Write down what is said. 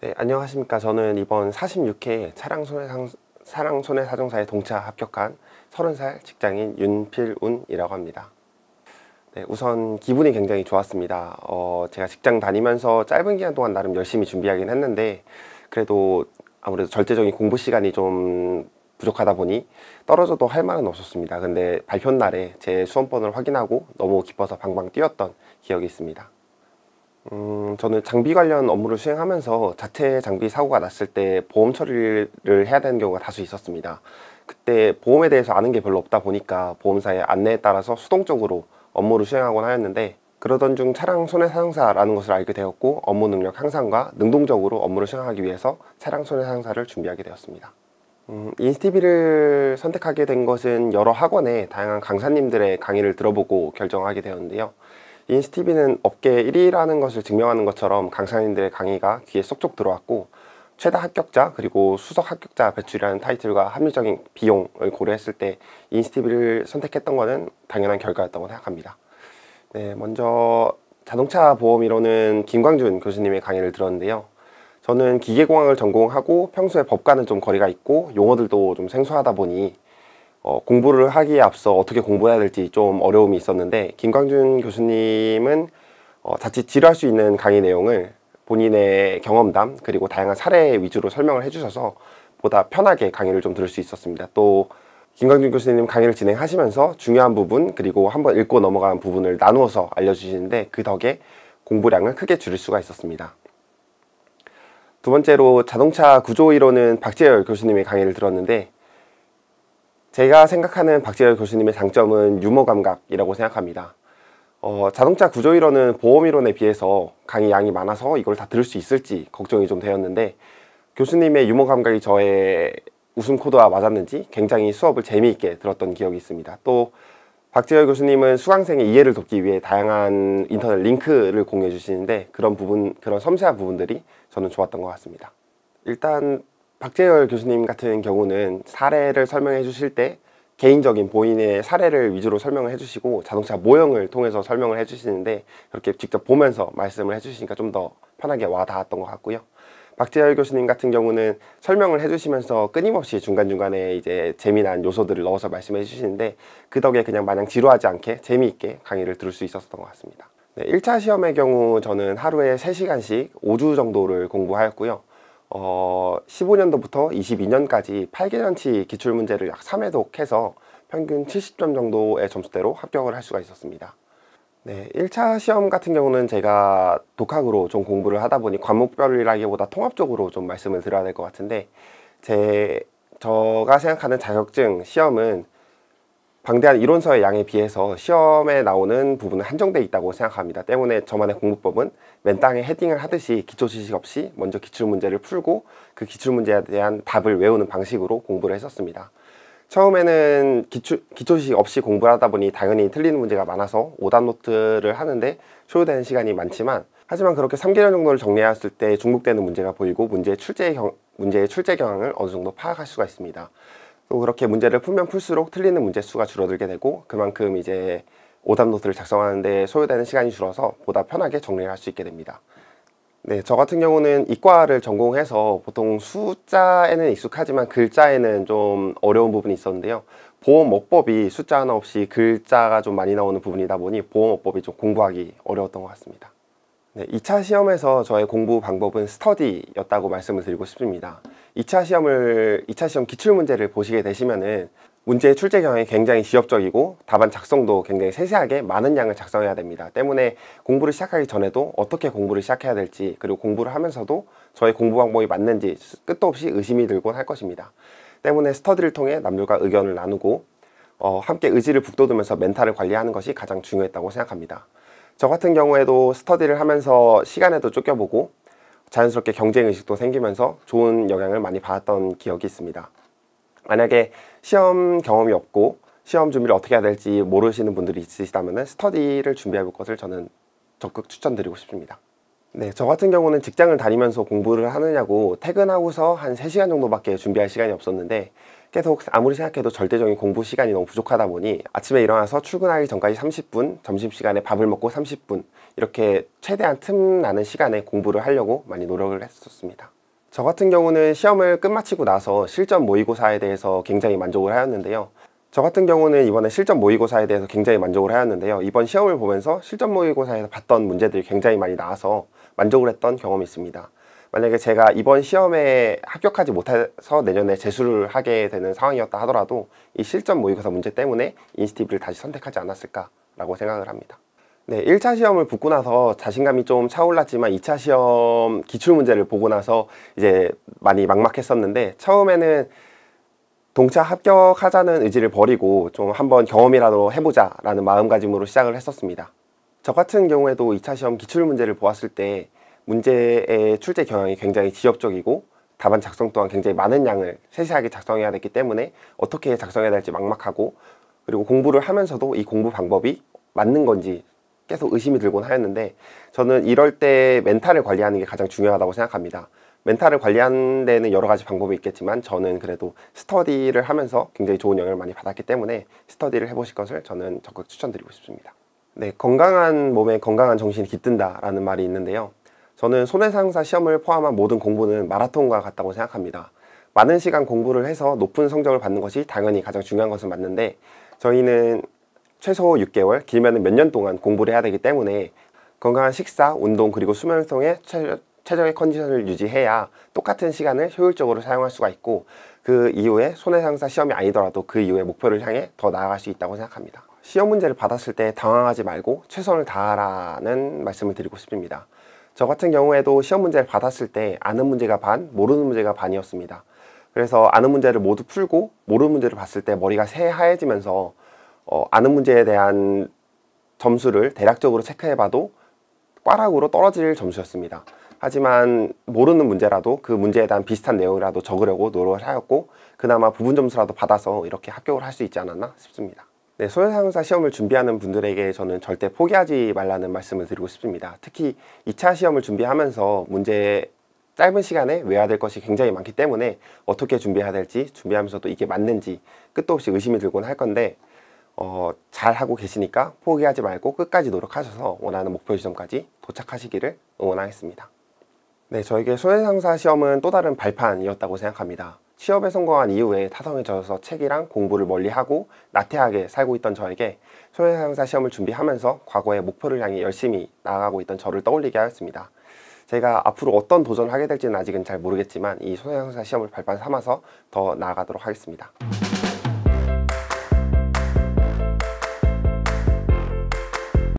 네, 안녕하십니까. 저는 이번 46회 사랑 손해사정사에 동차 합격한 30살 직장인 윤필운이라고 합니다. 네, 우선 기분이 굉장히 좋았습니다. 어, 제가 직장 다니면서 짧은 기간 동안 나름 열심히 준비하긴 했는데 그래도 아무래도 절제적인 공부 시간이 좀 부족하다 보니 떨어져도 할 말은 없었습니다. 근데 발표 날에 제 수험번호를 확인하고 너무 기뻐서 방방 뛰었던 기억이 있습니다. 음, 저는 장비 관련 업무를 수행하면서 자체 장비 사고가 났을 때 보험 처리를 해야 되는 경우가 다수 있었습니다. 그때 보험에 대해서 아는 게 별로 없다 보니까 보험사의 안내에 따라서 수동적으로 업무를 수행하곤 하였는데 그러던 중 차량 손해사상사라는 것을 알게 되었고 업무 능력 향상과 능동적으로 업무를 수행하기 위해서 차량 손해사상사를 준비하게 되었습니다. 음, 인스티비를 선택하게 된 것은 여러 학원의 다양한 강사님들의 강의를 들어보고 결정하게 되었는데요. 인스티비는 업계 1위라는 것을 증명하는 것처럼 강사님들의 강의가 귀에 쏙쏙 들어왔고 최다 합격자 그리고 수석 합격자 배출이라는 타이틀과 합리적인 비용을 고려했을 때 인스티비를 선택했던 것은 당연한 결과였다고 생각합니다. 네, 먼저 자동차 보험 이론은 김광준 교수님의 강의를 들었는데요. 저는 기계공학을 전공하고 평소에 법과는 좀 거리가 있고 용어들도 좀 생소하다 보니 어, 공부를 하기에 앞서 어떻게 공부해야 될지 좀 어려움이 있었는데 김광준 교수님은 어, 자칫 지루할 수 있는 강의 내용을 본인의 경험담 그리고 다양한 사례 위주로 설명을 해주셔서 보다 편하게 강의를 좀 들을 수 있었습니다. 또 김광준 교수님 강의를 진행하시면서 중요한 부분 그리고 한번 읽고 넘어간 부분을 나누어서 알려주시는데 그 덕에 공부량을 크게 줄일 수가 있었습니다. 두 번째로 자동차 구조 이론은 박재열 교수님의 강의를 들었는데 제가 생각하는 박재열 교수님의 장점은 유머 감각이라고 생각합니다. 어, 자동차 구조이론은 보험이론에 비해서 강의 양이 많아서 이걸 다 들을 수 있을지 걱정이 좀 되었는데 교수님의 유머 감각이 저의 웃음 코드와 맞았는지 굉장히 수업을 재미있게 들었던 기억이 있습니다. 또 박재열 교수님은 수강생의 이해를 돕기 위해 다양한 인터넷 링크를 공유해 주시는데 그런 부분, 그런 섬세한 부분들이 저는 좋았던 것 같습니다. 일단 박재열 교수님 같은 경우는 사례를 설명해 주실 때 개인적인 본인의 사례를 위주로 설명을 해주시고 자동차 모형을 통해서 설명을 해주시는데 그렇게 직접 보면서 말씀을 해주시니까 좀 더 편하게 와닿았던 것 같고요. 박재열 교수님 같은 경우는 설명을 해주시면서 끊임없이 중간중간에 이제 재미난 요소들을 넣어서 말씀해 주시는데 그 덕에 그냥 마냥 지루하지 않게 재미있게 강의를 들을 수 있었던 것 같습니다. 네, 1차 시험의 경우 저는 하루에 3시간씩 5주 정도를 공부하였고요. 어, 15년도부터 22년까지 8개년치 기출문제를 약 3회 독해서 평균 70점 정도의 점수대로 합격을 할 수가 있었습니다. 네, 1차 시험 같은 경우는 제가 독학으로 좀 공부를 하다 보니 과목별이라기보다 통합적으로 좀 말씀을 드려야 될 것 같은데 제, 제가 생각하는 자격증 시험은 방대한 이론서의 양에 비해서 시험에 나오는 부분은 한정돼 있다고 생각합니다. 때문에 저만의 공부법은 맨땅에 헤딩을 하듯이 기초 지식 없이 먼저 기출문제를 풀고 그 기출문제에 대한 답을 외우는 방식으로 공부를 했었습니다. 처음에는 기초, 기초지식 없이 공부를 하다 보니 당연히 틀리는 문제가 많아서 오답 노트를 하는데 소요되는 시간이 많지만 하지만 그렇게 3개년 정도를 정리했을 때 중복되는 문제가 보이고 문제의 출제, 경, 문제의 출제 경향을 어느 정도 파악할 수가 있습니다. 또 그렇게 문제를 풀면 풀수록 틀리는 문제 수가 줄어들게 되고 그만큼 이제 오답 노트를 작성하는데 소요되는 시간이 줄어서 보다 편하게 정리를 할 수 있게 됩니다. 네, 저 같은 경우는 이과를 전공해서 보통 숫자에는 익숙하지만 글자에는 좀 어려운 부분이 있었는데요. 보험어법이 숫자 하나 없이 글자가 좀 많이 나오는 부분이다 보니 보험어법이 좀 공부하기 어려웠던 것 같습니다. 네, 2차 시험에서 저의 공부 방법은 스터디였다고 말씀을 드리고 싶습니다. 2차 시험을 2차 시험 기출 문제를 보시게 되시면은 문제의 출제 경향이 굉장히 지엽적이고 답안 작성도 굉장히 세세하게 많은 양을 작성해야 됩니다. 때문에 공부를 시작하기 전에도 어떻게 공부를 시작해야 될지 그리고 공부를 하면서도 저의 공부 방법이 맞는지 끝도 없이 의심이 들곤 할 것입니다. 때문에 스터디를 통해 남들과 의견을 나누고 어, 함께 의지를 북돋우면서 멘탈을 관리하는 것이 가장 중요했다고 생각합니다. 저 같은 경우에도 스터디를 하면서 시간에도 쫓겨보고 자연스럽게 경쟁의식도 생기면서 좋은 영향을 많이 받았던 기억이 있습니다. 만약에 시험 경험이 없고 시험 준비를 어떻게 해야 될지 모르시는 분들이 있으시다면 스터디를 준비해 볼 것을 저는 적극 추천드리고 싶습니다. 네, 저 같은 경우는 직장을 다니면서 공부를 하느냐고 퇴근하고서 한 3시간 정도밖에 준비할 시간이 없었는데 계속 아무리 생각해도 절대적인 공부 시간이 너무 부족하다 보니 아침에 일어나서 출근하기 전까지 30분, 점심시간에 밥을 먹고 30분 이렇게 최대한 틈 나는 시간에 공부를 하려고 많이 노력을 했었습니다. 저 같은 경우는 시험을 끝마치고 나서 실전 모의고사에 대해서 굉장히 만족을 하였는데요. 저 같은 경우는 이번에 실전 모의고사에 대해서 굉장히 만족을 하였는데요 이번 시험을 보면서 실전 모의고사에서 봤던 문제들이 굉장히 많이 나와서 만족을 했던 경험이 있습니다 만약에 제가 이번 시험에 합격하지 못해서 내년에 재수를 하게 되는 상황이었다 하더라도 이 실전 모의고사 문제 때문에 인스티브를 다시 선택하지 않았을까 라고 생각을 합니다 네, 1차 시험을 붙고 나서 자신감이 좀 차올랐지만 2차 시험 기출 문제를 보고 나서 이제 많이 막막했었는데 처음에는 동차 합격하자는 의지를 버리고 좀 한번 경험이라도 해보자 라는 마음가짐으로 시작을 했었습니다. 저 같은 경우에도 2차 시험 기출 문제를 보았을 때 문제의 출제 경향이 굉장히 지역적이고 답안 작성 또한 굉장히 많은 양을 세세하게 작성해야 됐기 때문에 어떻게 작성해야 될지 막막하고 그리고 공부를 하면서도 이 공부 방법이 맞는 건지 계속 의심이 들곤 하였는데 저는 이럴 때 멘탈을 관리하는 게 가장 중요하다고 생각합니다. 멘탈을 관리하는 데는 여러 가지 방법이 있겠지만 저는 그래도 스터디를 하면서 굉장히 좋은 영향을 많이 받았기 때문에 스터디를 해보실 것을 저는 적극 추천드리고 싶습니다. 네, 건강한 몸에 건강한 정신이 깃든다라는 말이 있는데요. 저는 손해상사 시험을 포함한 모든 공부는 마라톤과 같다고 생각합니다. 많은 시간 공부를 해서 높은 성적을 받는 것이 당연히 가장 중요한 것은 맞는데 저희는 최소 6개월, 길면 몇 년 동안 공부를 해야 되기 때문에 건강한 식사, 운동, 그리고 수면을 통해 최, 최적의 컨디션을 유지해야 똑같은 시간을 효율적으로 사용할 수가 있고 그 이후에 손해상사 시험이 아니더라도 그 이후에 목표를 향해 더 나아갈 수 있다고 생각합니다. 시험 문제를 받았을 때 당황하지 말고 최선을 다하라는 말씀을 드리고 싶습니다. 저 같은 경우에도 시험 문제를 받았을 때 아는 문제가 반, 모르는 문제가 반이었습니다. 그래서 아는 문제를 모두 풀고 모르는 문제를 봤을 때 머리가 새하얘지면서 어, 아는 문제에 대한 점수를 대략적으로 체크해봐도 꽈락으로 떨어질 점수였습니다. 하지만 모르는 문제라도 그 문제에 대한 비슷한 내용이라도 적으려고 노력하였고 을 그나마 부분 점수라도 받아서 이렇게 합격을 할 수 있지 않았나 싶습니다. 네, 소요사용사 시험을 준비하는 분들에게 저는 절대 포기하지 말라는 말씀을 드리고 싶습니다. 특히 2차 시험을 준비하면서 문제 짧은 시간에 외워야 될 것이 굉장히 많기 때문에 어떻게 준비해야 될지 준비하면서도 이게 맞는지 끝도 없이 의심이 들곤 할 건데 어, 잘 하고 계시니까 포기하지 말고 끝까지 노력하셔서 원하는 목표 지점까지 도착하시기를 응원하겠습니다. 네, 저에게 소외상사 시험은 또 다른 발판이었다고 생각합니다. 취업에 성공한 이후에 타성해져서 책이랑 공부를 멀리하고 나태하게 살고 있던 저에게 소외상사 시험을 준비하면서 과거의 목표를 향해 열심히 나아가고 있던 저를 떠올리게 하였습니다. 제가 앞으로 어떤 도전을 하게 될지는 아직은 잘 모르겠지만 이 소외상사 시험을 발판 삼아서 더 나아가도록 하겠습니다.